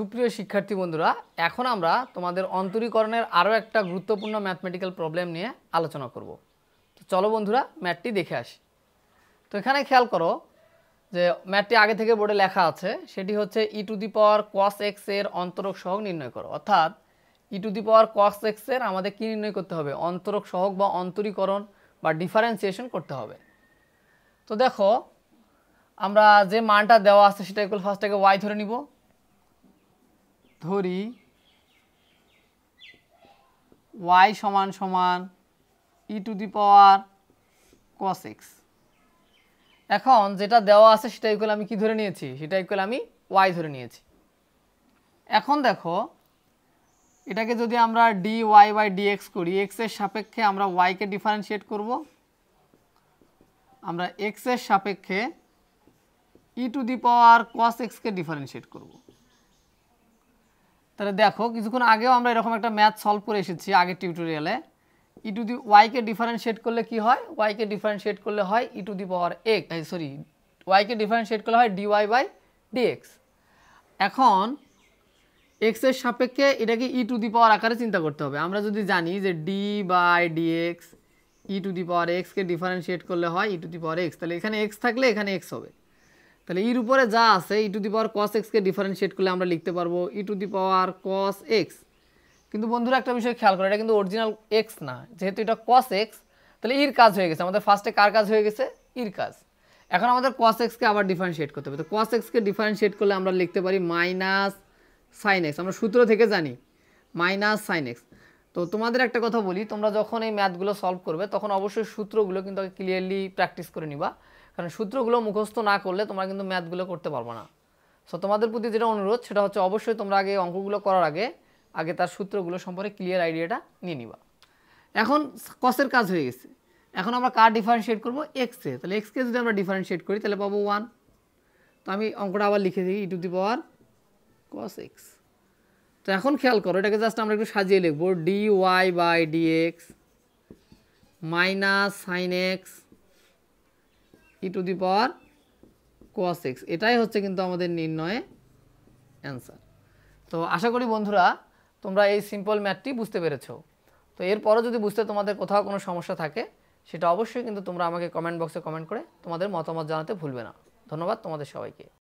সুপ্রিয় শিক্ষার্থী বন্ধুরা এখন আমরা তোমাদের অন্তরীকরণের আরও একটা গুরুত্বপূর্ণ ম্যাথমেটিক্যাল প্রবলেম নিয়ে আলোচনা করব তো চলো বন্ধুরা ম্যাটটি দেখে আসি তো এখানে খেয়াল করো যে ম্যাটটি আগে থেকে বোর্ডে লেখা আছে সেটি হচ্ছে ই to the power cos x এর অন্তরক সহক নির্ণয় করো অর্থাৎ ই to the power cos x এর আমাদের কী নির্ণয় করতে হবে অন্তরক সহক বা অন্তরীকরণ বা ডিফারেন্সিয়েশন করতে হবে তো দেখো আমরা যে মানটা দেওয়া আছে সেটা ইকুয়াল ফার্স্টটাকে ওয়াই ধরে নিব ধরি ওয়াই সমান সমান ই to the power cos x এখন যেটা দেওয়া আছে সেটা ইকুয়াল আমি কি ধরে নিয়েছি সেটা ইকুয়াল আমি ওয়াই ধরে নিয়েছি এখন দেখো এটাকে যদি আমরা ডি ওয়াই বাই এক্স করি এক্সের সাপেক্ষে আমরা ওয়াইকে ডিফারেন্সিয়েট করব আমরা এক্সের সাপেক্ষে ই টু দি পাওয়ার কস এক্সকে ডিফারেন্সিয়েট করবো তাহলে দেখো কিছুক্ষণ আগেও আমরা এরকম একটা ম্যাথ সলভ করে এসেছি আগের টিউটোরিয়ালে ই টু দি ওয়াইকে ডিফারেন্সিয়েট করলে কি হয় ওয়াইকে ডিফারেন্সিয়েট করলে হয় ই টু দি পাওয়ার এক সরি ওয়াইকে ডিফারেন্সিয়েট করলে হয় ডিওয়াই বাই ডিএক্স এখন এক্সের সাপেক্ষে এটাকে ই টু দি পাওয়ার আকারে চিন্তা করতে হবে আমরা যদি জানি যে d by dx e to the power এক্সকে ডিফারেন্সিয়েট করলে হয় ই টু দি পাওয়ার এক্স তাহলে এখানে এক্স থাকলে এখানে এক্স হবে তাহলে এর উপরে যা আছে ই টু দি পাওয়ার কস এক্সকে ডিফারেন্সিয়েট করলে আমরা লিখতে পারবো ই to the power cos x কিন্তু বন্ধুরা একটা বিষয় খেয়াল করো এটা কিন্তু অরিজিনাল এক্স না যেহেতু এটা কস এক্স তাহলে ইর কাজ হয়ে গেছে আমাদের ফার্স্টে কার কাজ হয়ে গেছে ইর কাজ এখন আমাদের কস এক্সকে আবার ডিফারেন্সিয়েট করতে হবে তো কস এক্সকে ডিফারেন্সিয়েট করলে আমরা লিখতে পারি মাইনাস সাইন এক্স আমরা সূত্র থেকে জানি মাইনাস সাইন এক্স তো তোমাদের একটা কথা বলি তোমরা যখন এই ম্যাথগুলো সলভ করবে তখন অবশ্যই সূত্রগুলো কিন্তু ক্লিয়ারলি প্র্যাকটিস করে নিবা কারণ সূত্রগুলো মুখস্থ না করলে তোমরা কিন্তু ম্যাথগুলো করতে পারবো না সো তোমাদের প্রতি যেটা অনুরোধ সেটা হচ্ছে অবশ্যই তোমরা আগে অঙ্কগুলো করার আগে আগে তার সূত্রগুলো সম্পর্কে ক্লিয়ার আইডিয়াটা নিয়ে নিবা এখন কসের কাজ হয়ে গেছে এখন আমরা কার ডিফারেন্সিয়েট করবো এক্সে তাহলে এক্সকে যদি আমরা ডিফারেন্সিয়েট করি তাহলে পাবো ওয়ান তো আমি অঙ্কটা আবার লিখে দিই ই দি পাওয়ার কস এক্স তো এখন খেয়াল করো এটাকে জাস্ট আমরা একটু সাজিয়ে লিখবো d y by d x minus sine x e to the power cos x এটাই হচ্ছে কিন্তু আমাদের নির্ণয়ে অ্যান্সার তো আশা করি বন্ধুরা তোমরা এই সিম্পল ম্যাথটি বুঝতে পেরেছো তো এরপরও যদি বুঝতে তোমাদের কোথাও কোনো সমস্যা থাকে সেটা অবশ্যই কিন্তু তোমরা আমাকে কমেন্ট বক্সে কমেন্ট করে তোমাদের মতামত জানাতে ভুলবে না ধন্যবাদ তোমাদের সবাইকে